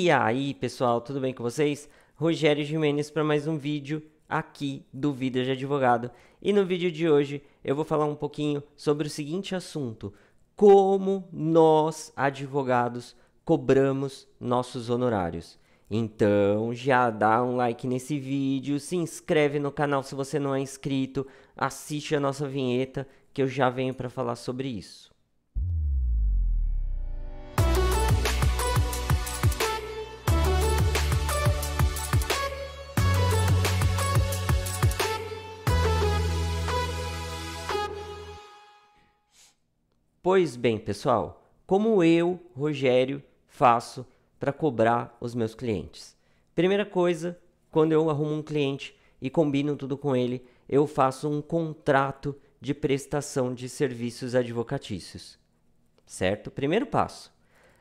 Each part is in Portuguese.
E aí, pessoal, tudo bem com vocês? Rogério Jimenez para mais um vídeo aqui do Vida de Advogado. E no vídeo de hoje eu vou falar um pouquinho sobre o seguinte assunto: como nós, advogados, cobramos nossos honorários. Então, já dá um like nesse vídeo, se inscreve no canal se você não é inscrito, assiste a nossa vinheta que eu já venho para falar sobre isso. Pois bem, pessoal, como eu, Rogério, faço para cobrar os meus clientes? Primeira coisa, quando eu arrumo um cliente e combino tudo com ele, eu faço um contrato de prestação de serviços advocatícios. Certo? Primeiro passo.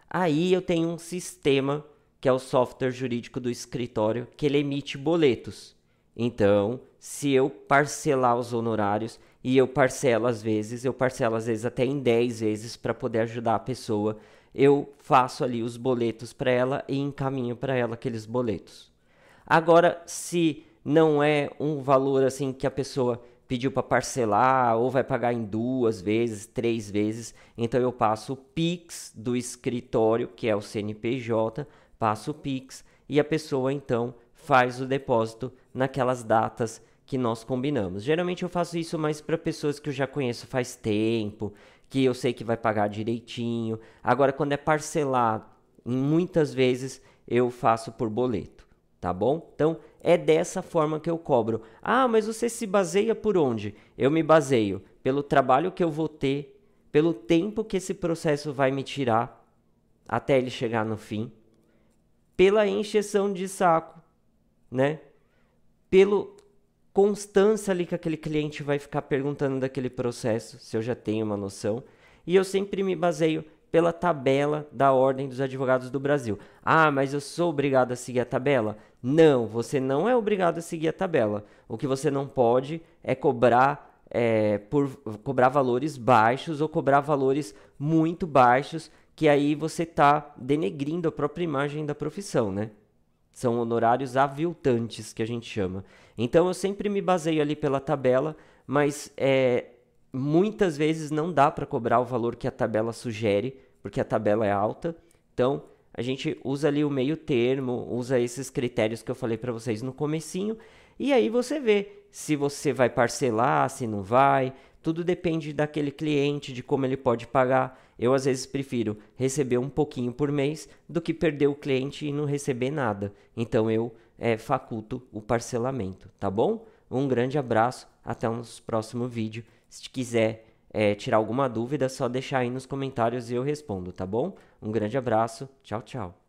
Aí eu tenho um sistema que é o software jurídico do escritório que ele emite boletos. Então, se eu parcelar os honorários, e eu parcelo às vezes, eu parcelo às vezes até em 10 vezes para poder ajudar a pessoa, eu faço ali os boletos para ela e encaminho para ela aqueles boletos. Agora, se não é um valor assim que a pessoa pediu para parcelar ou vai pagar em duas vezes, três vezes, então eu passo o Pix do escritório, que é o CNPJ, passo o Pix e a pessoa então faz o depósito naquelas datas que nós combinamos. Geralmente eu faço isso mais para pessoas que eu já conheço faz tempo, que eu sei que vai pagar direitinho. Agora, quando é parcelar, muitas vezes eu faço por boleto, tá bom? Então é dessa forma que eu cobro. Ah, mas você se baseia por onde? Eu me baseio pelo trabalho que eu vou ter, pelo tempo que esse processo vai me tirar até ele chegar no fim, pela encheção de saco, né? pelo constância ali que aquele cliente vai ficar perguntando daquele processo, se eu já tenho uma noção. E eu sempre me baseio pela tabela da Ordem dos Advogados do Brasil. Ah, mas eu sou obrigado a seguir a tabela? Não, você não é obrigado a seguir a tabela. O que você não pode é cobrar é, por cobrar valores baixos ou cobrar valores muito baixos, que aí você está denegrindo a própria imagem da profissão, né? São honorários aviltantes, que a gente chama. Então eu sempre me baseio ali pela tabela, mas é, muitas vezes não dá para cobrar o valor que a tabela sugere, porque a tabela é alta. Então a gente usa ali o meio termo, usa esses critérios que eu falei para vocês no comecinho, e aí você vê se você vai parcelar, se não vai, tudo depende daquele cliente, de como ele pode pagar. Eu às vezes prefiro receber um pouquinho por mês do que perder o cliente e não receber nada. Então eu é, faculto o parcelamento, tá bom? Um grande abraço, até o nosso próximo vídeo. Se quiser é, tirar alguma dúvida, só deixar aí nos comentários e eu respondo, tá bom? Um grande abraço, tchau, tchau.